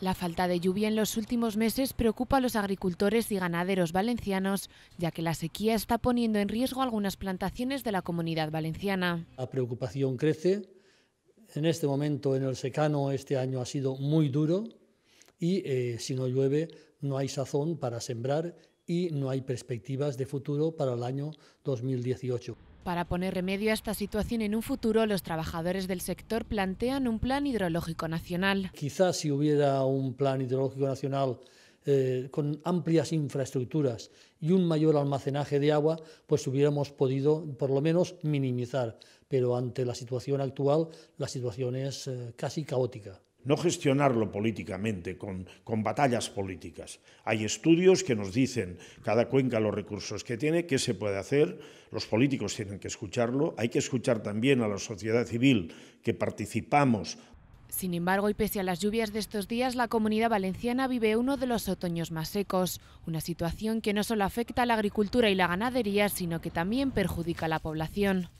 La falta de lluvia en los últimos meses preocupa a los agricultores y ganaderos valencianos, ya que la sequía está poniendo en riesgo algunas plantaciones de la comunidad valenciana. La preocupación crece. En este momento en el secano este año ha sido muy duro, y eh, si no llueve no hay sazón para sembrar y no hay perspectivas de futuro para el año 2018. Para poner remedio a esta situación en un futuro, los trabajadores del sector plantean un plan hidrológico nacional. Quizás si hubiera un plan hidrológico nacional eh, con amplias infraestructuras y un mayor almacenaje de agua, pues hubiéramos podido por lo menos minimizar. Pero ante la situación actual, la situación es eh, casi caótica no gestionarlo políticamente, con, con, batallas políticas. Hay estudios que nos dicen cada cuenca los recursos que tiene, qué se puede hacer, los políticos tienen que escucharlo, hay que escuchar también a la sociedad civil que participamos. Sin embargo, y pese a las lluvias de estos días, la comunidad valenciana vive uno de los otoños más secos, una situación que no solo afecta a la agricultura y la ganadería, sino que también perjudica a la población.